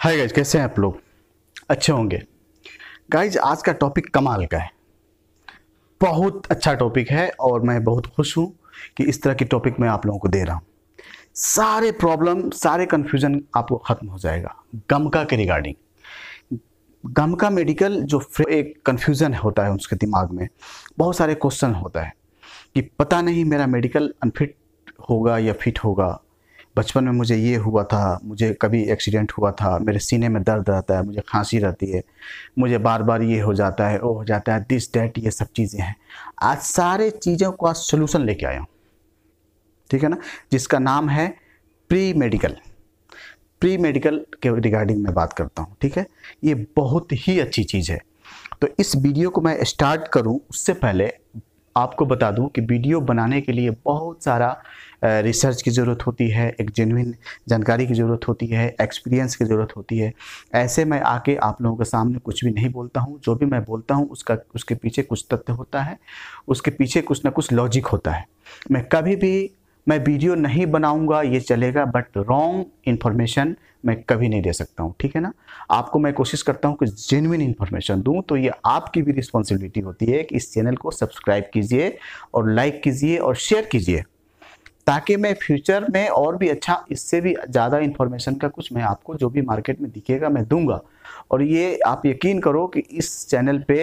hi guys कैसे हैं आप लोग अच्छे होंगे गाइज आज का टॉपिक कमाल का है बहुत अच्छा टॉपिक है और मैं बहुत खुश हूँ कि इस तरह की टॉपिक मैं आप लोगों को दे रहा हूँ सारे प्रॉब्लम सारे कन्फ्यूजन आपको ख़त्म हो जाएगा गमका के रिगार्डिंग गमका मेडिकल जो एक कन्फ्यूज़न होता है उसके दिमाग में बहुत सारे क्वेश्चन होता है कि पता नहीं मेरा मेडिकल अनफिट होगा या फिट होगा बचपन में मुझे ये हुआ था मुझे कभी एक्सीडेंट हुआ था मेरे सीने में दर्द रहता है मुझे खांसी रहती है मुझे बार बार ये हो जाता है वो हो जाता है दिस डैट ये सब चीज़ें हैं आज सारे चीज़ों को आज सोल्यूशन लेके आया हूँ ठीक है ना जिसका नाम है प्री मेडिकल प्री मेडिकल के रिगार्डिंग मैं बात करता हूँ ठीक है ये बहुत ही अच्छी चीज़ है तो इस वीडियो को मैं स्टार्ट करूँ उससे पहले आपको बता दूं कि वीडियो बनाने के लिए बहुत सारा रिसर्च की ज़रूरत होती है एक जेनविन जानकारी की ज़रूरत होती है एक्सपीरियंस की ज़रूरत होती है ऐसे मैं आके आप लोगों के सामने कुछ भी नहीं बोलता हूँ जो भी मैं बोलता हूँ उसका उसके पीछे कुछ तथ्य होता है उसके पीछे कुछ ना कुछ लॉजिक होता है मैं कभी भी मैं वीडियो नहीं बनाऊंगा ये चलेगा बट रॉन्ग इन्फॉर्मेशन मैं कभी नहीं दे सकता हूँ ठीक है ना आपको मैं कोशिश करता हूँ कि जेनविन इन्फॉर्मेशन दूँ तो ये आपकी भी रिस्पॉन्सिबिलिटी होती है कि इस चैनल को सब्सक्राइब कीजिए और लाइक कीजिए और शेयर कीजिए ताकि मैं फ्यूचर में और भी अच्छा इससे भी ज़्यादा इन्फॉर्मेशन का कुछ मैं आपको जो भी मार्केट में दिखेगा मैं दूंगा और ये आप यकीन करो कि इस चैनल पे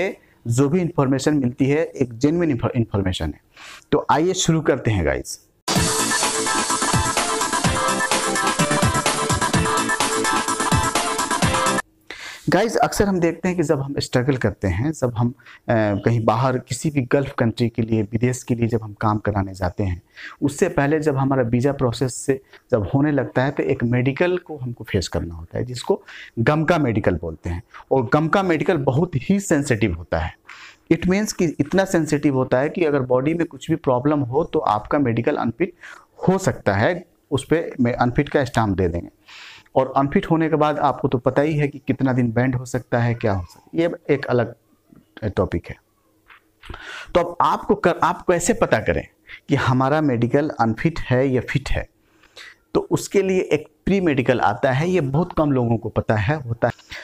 जो भी इन्फॉर्मेशन मिलती है एक जेनविन इन्फॉर्मेशन है तो आइए शुरू करते हैं गाइज़ गाइस अक्सर हम देखते हैं कि जब हम स्ट्रगल करते हैं जब हम कहीं बाहर किसी भी गल्फ़ कंट्री के लिए विदेश के लिए जब हम काम कराने जाते हैं उससे पहले जब हमारा वीज़ा प्रोसेस से जब होने लगता है तो एक मेडिकल को हमको फेस करना होता है जिसको गम का मेडिकल बोलते हैं और गम का मेडिकल बहुत ही सेंसिटिव होता है इट मीन्स कि इतना सेंसिटिव होता है कि अगर बॉडी में कुछ भी प्रॉब्लम हो तो आपका मेडिकल अनफिट हो सकता है उस पर अनफिट का स्टाम्प दे देंगे और अनफिट होने के बाद आपको तो पता ही है कि कितना दिन बैंड हो सकता है क्या हो सकता है ये एक अलग टॉपिक है तो अब आपको कर, आप कैसे पता करें कि हमारा मेडिकल अनफिट है या फिट है तो उसके लिए एक प्री मेडिकल आता है ये बहुत कम लोगों को पता है होता है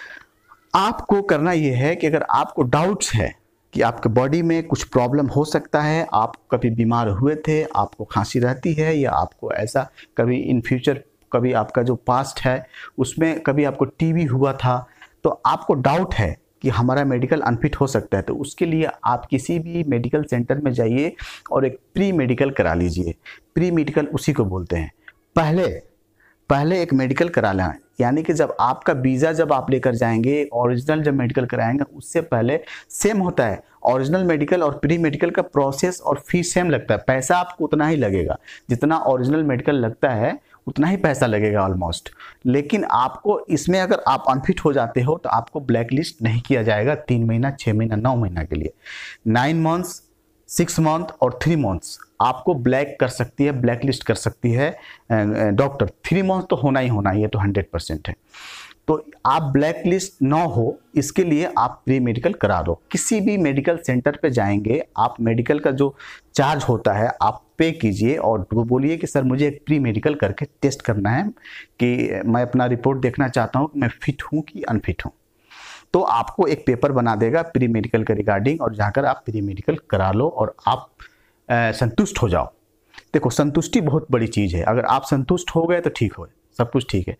आपको करना ये है कि अगर आपको डाउट्स है कि आपके बॉडी में कुछ प्रॉब्लम हो सकता है आप कभी बीमार हुए थे आपको खांसी रहती है या आपको ऐसा कभी इन फ्यूचर कभी आपका जो पास्ट है उसमें कभी आपको टीबी हुआ था तो आपको डाउट है कि हमारा मेडिकल अनफिट हो सकता है तो उसके लिए आप किसी भी मेडिकल सेंटर में जाइए और एक प्री मेडिकल करा लीजिए प्री मेडिकल उसी को बोलते हैं पहले पहले एक मेडिकल करा लें यानी कि जब आपका वीज़ा जब आप लेकर जाएंगे ओरिजिनल जब मेडिकल कराएंगे उससे पहले सेम होता है ओरिजिनल मेडिकल और प्री मेडिकल का प्रोसेस और फीस सेम लगता है पैसा आपको उतना ही लगेगा जितना ओरिजिनल मेडिकल लगता है उतना ही पैसा लगेगा ऑलमोस्ट लेकिन आपको इसमें अगर आप अनफिट हो जाते हो तो आपको ब्लैक लिस्ट नहीं किया जाएगा तीन महीना छः महीना नौ महीना के लिए नाइन मंथ्स सिक्स मंथ और थ्री मंथ्स आपको ब्लैक कर सकती है ब्लैक लिस्ट कर सकती है डॉक्टर थ्री मंथ तो होना ही होना ही ये तो हंड्रेड परसेंट है तो आप ब्लैक लिस्ट ना हो इसके लिए आप प्री मेडिकल करा दो किसी भी मेडिकल सेंटर पे जाएंगे आप मेडिकल का जो चार्ज होता है आप पे कीजिए और बोलिए कि सर मुझे एक प्री मेडिकल करके टेस्ट करना है कि मैं अपना रिपोर्ट देखना चाहता हूँ कि मैं फिट हूँ कि अनफिट हूँ तो आपको एक पेपर बना देगा प्री मेडिकल के रिगार्डिंग और जाकर आप प्री मेडिकल करा लो और आप संतुष्ट हो जाओ देखो संतुष्टि बहुत बड़ी चीज़ है अगर आप संतुष्ट हो गए तो ठीक हो सब कुछ ठीक है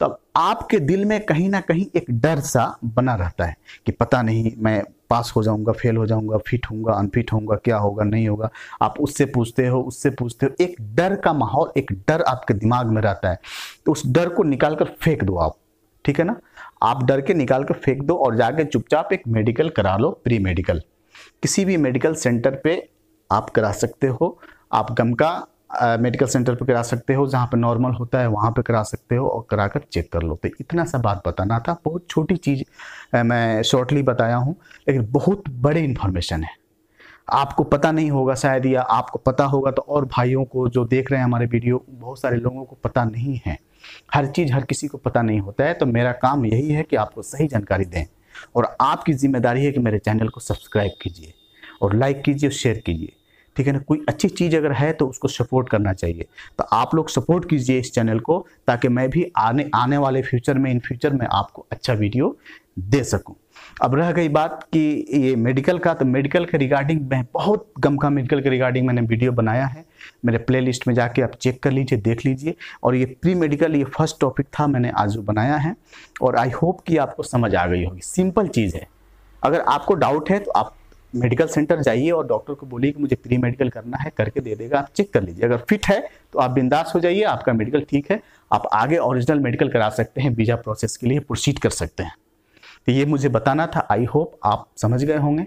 तो अब आपके दिल में कहीं ना कहीं एक डर सा बना रहता है कि पता नहीं मैं पास हो जाऊंगा फेल हो जाऊंगा फिट होऊंगा अनफिट होऊंगा क्या होगा नहीं होगा आप उससे पूछते हो उससे पूछते हो एक डर का माहौल एक डर आपके दिमाग में रहता है तो उस डर को निकाल कर फेंक दो आप ठीक है ना आप डर के निकाल कर फेंक दो और जाके चुपचाप एक मेडिकल करा लो प्री मेडिकल किसी भी मेडिकल सेंटर पे आप करा सकते हो आप गम का मेडिकल सेंटर पर करा सकते हो जहाँ पर नॉर्मल होता है वहाँ पर करा सकते हो और करा कर चेक कर लो तो इतना सा बात बताना था बहुत छोटी चीज़ मैं शॉर्टली बताया हूँ लेकिन बहुत बड़े इन्फॉर्मेशन है आपको पता नहीं होगा शायद या आपको पता होगा तो और भाइयों को जो देख रहे हैं हमारे वीडियो बहुत सारे लोगों को पता नहीं है हर चीज़ हर किसी को पता नहीं होता है तो मेरा काम यही है कि आपको सही जानकारी दें और आपकी जिम्मेदारी है कि मेरे चैनल को सब्सक्राइब कीजिए और लाइक कीजिए और शेयर कीजिए ठीक है ना कोई अच्छी चीज़ अगर है तो उसको सपोर्ट करना चाहिए तो आप लोग सपोर्ट कीजिए इस चैनल को ताकि मैं भी आने आने वाले फ्यूचर में इन फ्यूचर में आपको अच्छा वीडियो दे सकूं अब रह गई बात कि ये मेडिकल का तो मेडिकल के रिगार्डिंग मैं बहुत गम का मेडिकल के रिगार्डिंग मैंने वीडियो बनाया है मेरे प्लेलिस्ट में जाके आप चेक कर लीजिए देख लीजिए और ये प्री मेडिकल ये फर्स्ट टॉपिक था मैंने आज बनाया है और आई होप कि आपको समझ आ गई होगी सिंपल चीज़ है अगर आपको डाउट है तो आप मेडिकल सेंटर जाइए और डॉक्टर को बोलिए कि मुझे प्री मेडिकल करना है करके दे देगा आप चेक कर लीजिए अगर फिट है तो आप बिंदास हो जाइए आपका मेडिकल ठीक है आप आगे ओरिजिनल मेडिकल करा सकते हैं वीज़ा प्रोसेस के लिए प्रोसीड कर सकते हैं तो ये मुझे बताना था आई होप आप समझ गए होंगे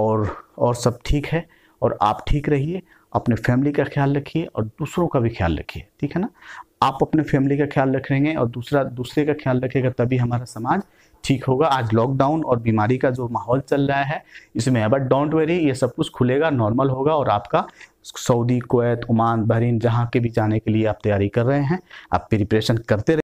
और और सब ठीक है और आप ठीक रहिए अपने फैमिली का ख्याल रखिए और दूसरों का भी ख्याल रखिए ठीक है ना आप अपने फैमिली का ख्याल रखेंगे और दूसरा दूसरे का ख्याल रखेगा तभी हमारा समाज ठीक होगा आज लॉकडाउन और बीमारी का जो माहौल चल रहा है इसमें बट डोंट वेरी ये सब कुछ खुलेगा नॉर्मल होगा और आपका सऊदी कोवैत ओमान बहरीन जहाँ के भी जाने के लिए आप तैयारी कर रहे हैं आप प्रिपरेशन करते